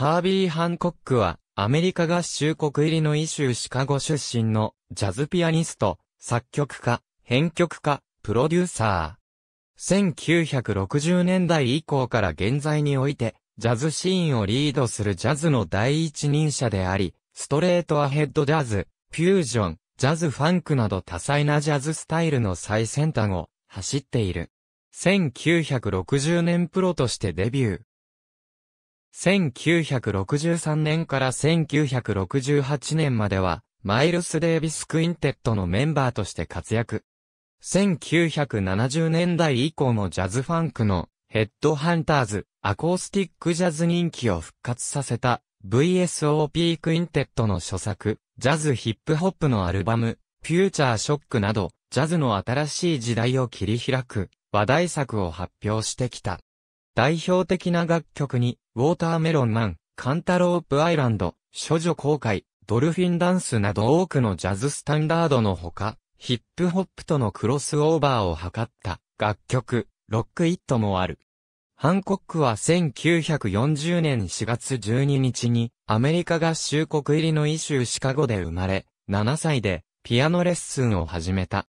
ハービー・ハンコックは、アメリカ合衆国入りのイシューシカゴ出身の、ジャズピアニスト、作曲家、編曲家、プロデューサー。1960年代以降から現在において、ジャズシーンをリードするジャズの第一人者であり、ストレートアヘッドジャズ、フュージョン、ジャズファンクなど多彩なジャズスタイルの最先端を走っている。1960年プロとしてデビュー。1963年から1968年までは、マイルス・デービス・クインテットのメンバーとして活躍。1970年代以降もジャズファンクのヘッドハンターズ、アコースティックジャズ人気を復活させた VSOP クインテットの著作、ジャズヒップホップのアルバム、フューチャーショックなど、ジャズの新しい時代を切り開く話題作を発表してきた。代表的な楽曲に、ウォーターメロンマン、カンタロープアイランド、処女公開、ドルフィンダンスなど多くのジャズスタンダードのほか、ヒップホップとのクロスオーバーを図った楽曲、ロックイットもある。ハンコックは1940年4月12日にアメリカ合衆国入りのイシューシカゴで生まれ、7歳でピアノレッスンを始めた。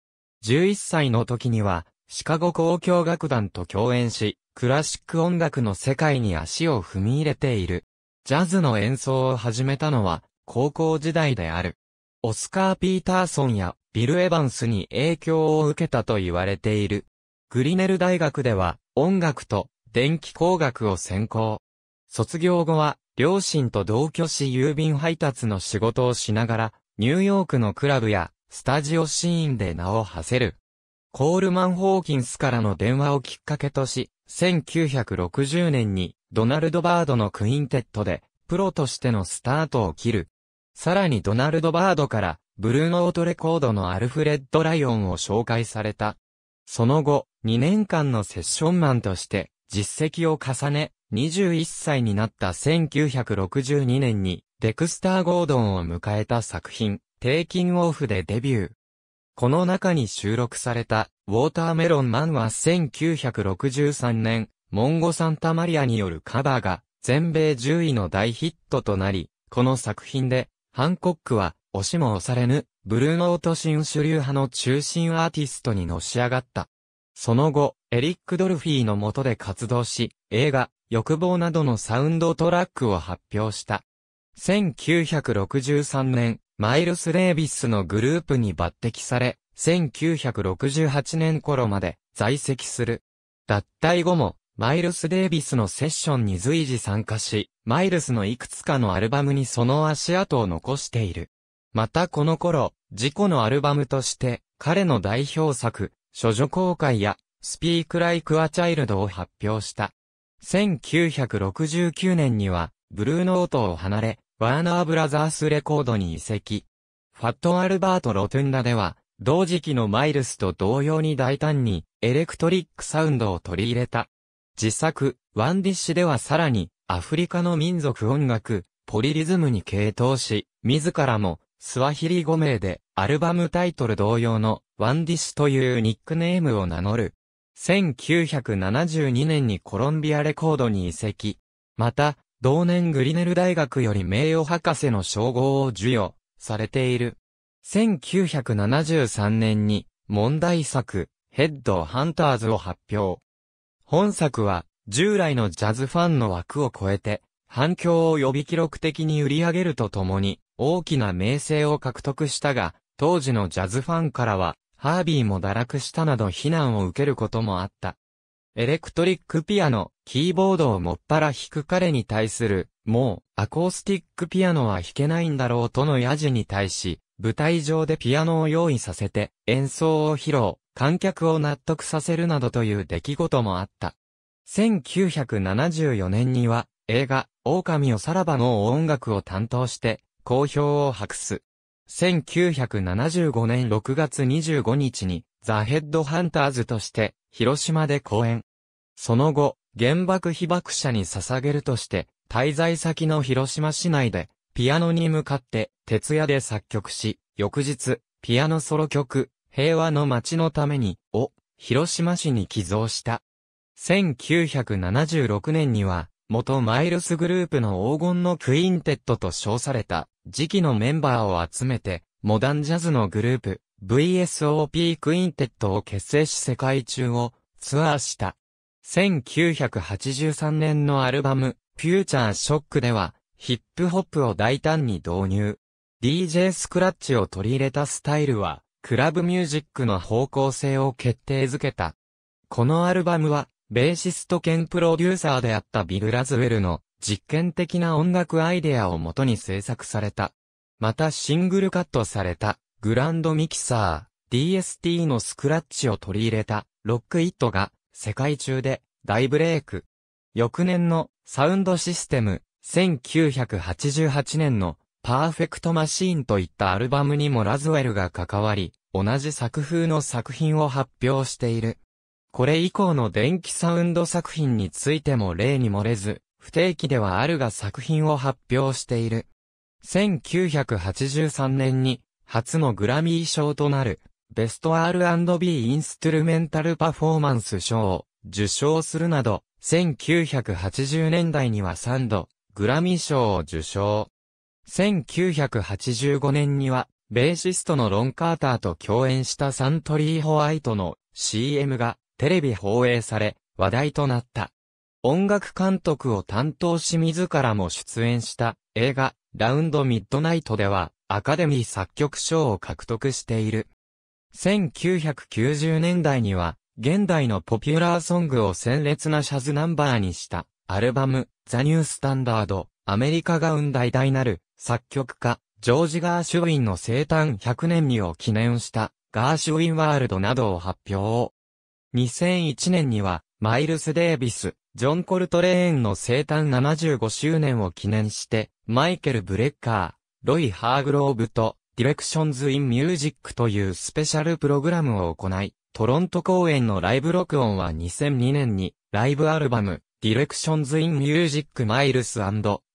11歳の時にはシカゴ交響楽団と共演し、クラシック音楽の世界に足を踏み入れている。ジャズの演奏を始めたのは、高校時代である。オスカー・ピーターソンやビル・エヴァンスに影響を受けたと言われている。グリネル大学では音楽と電気工学を専攻。卒業後は両親と同居し郵便配達の仕事をしながらニューヨークのクラブやスタジオシーンで名を馳せる。コールマン・ホーキンスからの電話をきっかけとし、1960年にドナルド・バードのクインテットでプロとしてのスタートを切る。さらにドナルド・バードからブルーノートレコードのアルフレッド・ライオンを紹介された。その後、2年間のセッションマンとして実績を重ね、21歳になった1962年にデクスター・ゴードンを迎えた作品、テイキンオフでデビュー。この中に収録された、ウォーターメロンマンは1963年、モンゴ・サンタマリアによるカバーが、全米10位の大ヒットとなり、この作品で、ハンコックは、押しも押されぬ、ブルーノート新主流派の中心アーティストにのし上がった。その後、エリック・ドルフィーの下で活動し、映画、欲望などのサウンドトラックを発表した。1963年、マイルス・デイビスのグループに抜擢され、1968年頃まで在籍する。脱退後も、マイルス・デイビスのセッションに随時参加し、マイルスのいくつかのアルバムにその足跡を残している。またこの頃、自己のアルバムとして、彼の代表作、処女公開や、スピーク・ライク・ア・チャイルドを発表した。1969年には、ブルーノートを離れ、ワーナーブラザースレコードに移籍。ファットアルバート・ロトゥンダでは、同時期のマイルスと同様に大胆に、エレクトリックサウンドを取り入れた。自作、ワンディッシュではさらに、アフリカの民族音楽、ポリリズムに傾倒し、自らも、スワヒリ語名で、アルバムタイトル同様の、ワンディッシュというニックネームを名乗る。1972年にコロンビアレコードに移籍。また、同年グリネル大学より名誉博士の称号を授与されている。1973年に問題作、ヘッド・ハンターズを発表。本作は、従来のジャズファンの枠を超えて、反響を呼び記録的に売り上げるとともに、大きな名声を獲得したが、当時のジャズファンからは、ハービーも堕落したなど非難を受けることもあった。エレクトリックピアノ、キーボードをもっぱら弾く彼に対する、もう、アコースティックピアノは弾けないんだろうとのヤジに対し、舞台上でピアノを用意させて、演奏を披露、観客を納得させるなどという出来事もあった。1974年には、映画、狼をさらばの音楽を担当して、好評を博す。1975年6月25日に、ザ・ヘッドハンターズとして、広島で公演。その後、原爆被爆者に捧げるとして、滞在先の広島市内で、ピアノに向かって、徹夜で作曲し、翌日、ピアノソロ曲、平和の街のために、を、広島市に寄贈した。1976年には、元マイルスグループの黄金のクインテットと称された、時期のメンバーを集めて、モダンジャズのグループ、VSOP クインテットを結成し世界中をツアーした。1983年のアルバム、フューチャーショックでは、ヒップホップを大胆に導入。DJ スクラッチを取り入れたスタイルは、クラブミュージックの方向性を決定づけた。このアルバムは、ベーシスト兼プロデューサーであったビル・ラズウェルの実験的な音楽アイデアをもとに制作された。またシングルカットされたグランドミキサー DST のスクラッチを取り入れたロックイットが世界中で大ブレイク。翌年のサウンドシステム、1988年のパーフェクトマシーンといったアルバムにもラズウェルが関わり、同じ作風の作品を発表している。これ以降の電気サウンド作品についても例に漏れず、不定期ではあるが作品を発表している。1983年に初のグラミー賞となるベスト R&B インストゥルメンタルパフォーマンス賞を受賞するなど、1980年代には3度、グラミー賞を受賞。1985年には、ベーシストのロン・カーターと共演したサントリーホワイトの CM がテレビ放映され、話題となった。音楽監督を担当し自らも出演した映画、ラウンドミッドナイトでは、アカデミー作曲賞を獲得している。1990年代には、現代のポピュラーソングを鮮烈なシャズナンバーにした、アルバム、ザ・ニュー・スタンダード、アメリカが生んだ偉大なる、作曲家、ジョージ・ガーシュウィンの生誕100年にを記念した、ガーシュウィンワールドなどを発表。2001年には、マイルス・デービス、ジョン・コルトレーンの生誕75周年を記念して、マイケル・ブレッカー、ロイ・ハーグローブと、ディレクションズ・イン・ミュージックというスペシャルプログラムを行い、トロント公演のライブ録音は2002年に、ライブアルバム、ディレクションズ・イン・ミュージック・マイルス・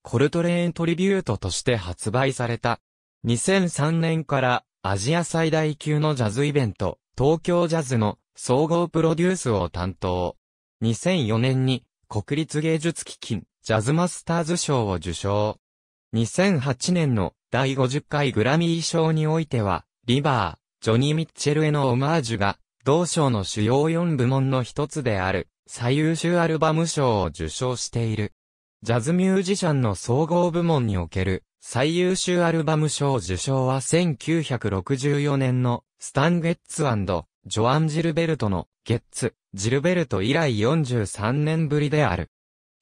コルトレーントリビュートとして発売された。2003年からアジア最大級のジャズイベント、東京ジャズの総合プロデュースを担当。2004年に国立芸術基金ジャズマスターズ賞を受賞。2008年の第50回グラミー賞においては、リバー、ジョニー・ミッチェルへのオマージュが、同賞の主要4部門の一つである、最優秀アルバム賞を受賞している。ジャズミュージシャンの総合部門における、最優秀アルバム賞受賞は1964年の、スタン・ゲッツジョアン・ジルベルトの、ゲッツ、ジルベルト以来43年ぶりである。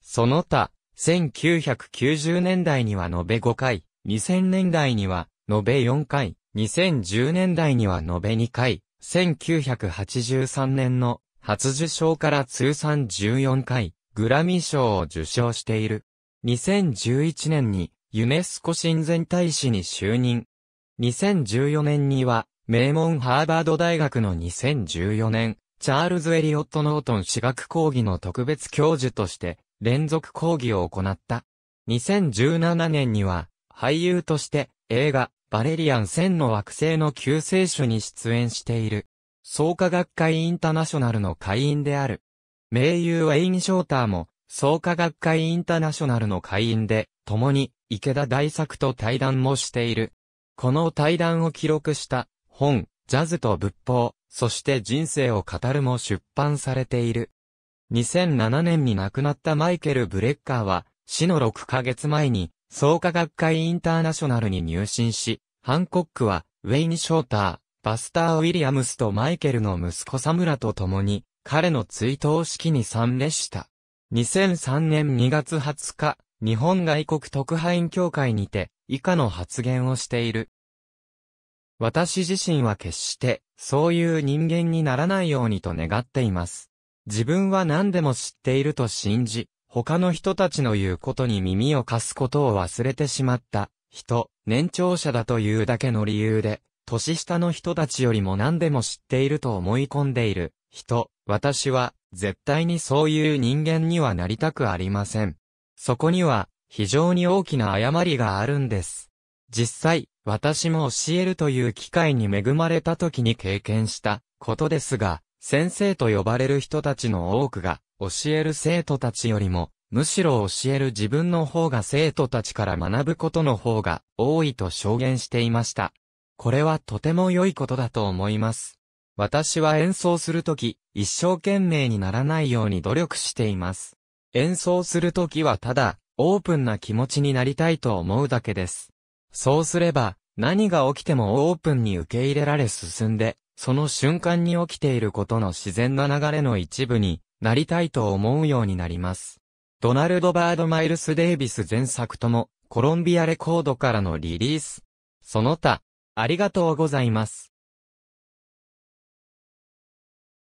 その他、1990年代には延べ5回、2000年代には、延べ4回、2010年代には延べ2回、1983年の初受賞から通算14回、グラミー賞を受賞している。2011年に、ユネスコ親善大使に就任。2014年には、名門ハーバード大学の2014年、チャールズ・エリオット・ノートン私学講義の特別教授として、連続講義を行った。2017年には、俳優として映画、バレリアン1000の惑星の救世主に出演している。創価学会インターナショナルの会員である。名優ウェイン・ショーターも、創価学会インターナショナルの会員で、共に池田大作と対談もしている。この対談を記録した本、ジャズと仏法、そして人生を語るも出版されている。2007年に亡くなったマイケル・ブレッカーは、死の6ヶ月前に創価学会インターナショナルに入信し、ハンコックは、ウェイニ・ショーター、バスター・ウィリアムスとマイケルの息子サムラと共に、彼の追悼式に参列した。2003年2月20日、日本外国特派員協会にて、以下の発言をしている。私自身は決して、そういう人間にならないようにと願っています。自分は何でも知っていると信じ、他の人たちの言うことに耳を貸すことを忘れてしまった、人、年長者だというだけの理由で、年下の人たちよりも何でも知っていると思い込んでいる、人、私は、絶対にそういう人間にはなりたくありません。そこには、非常に大きな誤りがあるんです。実際、私も教えるという機会に恵まれた時に経験したことですが、先生と呼ばれる人たちの多くが、教える生徒たちよりも、むしろ教える自分の方が生徒たちから学ぶことの方が多いと証言していました。これはとても良いことだと思います。私は演奏するとき、一生懸命にならないように努力しています。演奏するときはただ、オープンな気持ちになりたいと思うだけです。そうすれば、何が起きてもオープンに受け入れられ進んで、その瞬間に起きていることの自然な流れの一部になりたいと思うようになります。ドナルド・バード・マイルス・デイビス前作とも、コロンビアレコードからのリリース。その他、ありがとうございます。